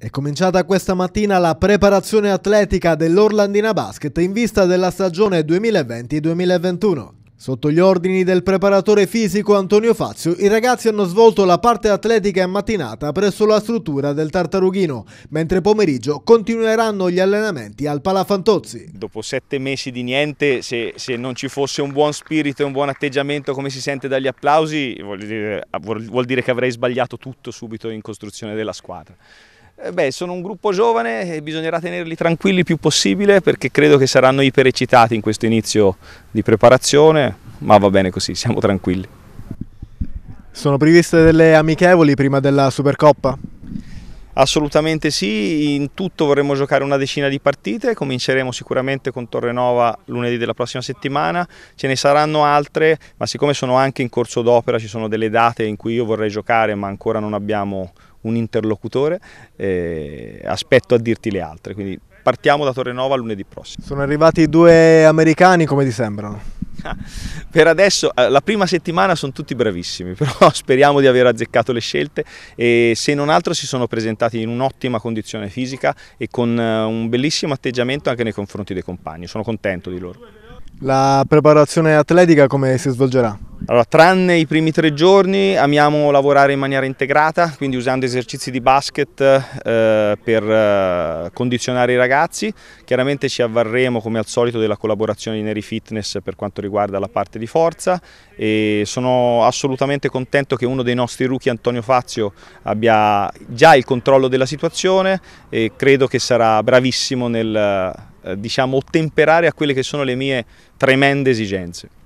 È cominciata questa mattina la preparazione atletica dell'Orlandina Basket in vista della stagione 2020-2021. Sotto gli ordini del preparatore fisico Antonio Fazio, i ragazzi hanno svolto la parte atletica in mattinata presso la struttura del Tartarughino, mentre pomeriggio continueranno gli allenamenti al Palafantozzi. Dopo sette mesi di niente, se, se non ci fosse un buon spirito e un buon atteggiamento come si sente dagli applausi, vuol dire, vuol dire che avrei sbagliato tutto subito in costruzione della squadra. Eh, beh, sono un gruppo giovane e bisognerà tenerli tranquilli il più possibile perché credo che saranno iperecitati in questo inizio di preparazione, ma va bene così, siamo tranquilli. Sono previste delle amichevoli prima della Supercoppa? Assolutamente sì, in tutto vorremmo giocare una decina di partite, cominceremo sicuramente con Torrenova lunedì della prossima settimana, ce ne saranno altre, ma siccome sono anche in corso d'opera, ci sono delle date in cui io vorrei giocare ma ancora non abbiamo un interlocutore, eh, aspetto a dirti le altre, quindi partiamo da Torrenova lunedì prossimo. Sono arrivati due americani, come ti sembrano? per adesso eh, la prima settimana sono tutti bravissimi, però speriamo di aver azzeccato le scelte e se non altro si sono presentati in un'ottima condizione fisica e con eh, un bellissimo atteggiamento anche nei confronti dei compagni, sono contento di loro. La preparazione atletica come si svolgerà? Allora, tranne i primi tre giorni amiamo lavorare in maniera integrata, quindi usando esercizi di basket eh, per eh, condizionare i ragazzi. Chiaramente ci avvarremo come al solito della collaborazione di Neri Fitness per quanto riguarda la parte di forza e sono assolutamente contento che uno dei nostri rookie, Antonio Fazio, abbia già il controllo della situazione e credo che sarà bravissimo nel eh, diciamo, ottemperare a quelle che sono le mie tremende esigenze.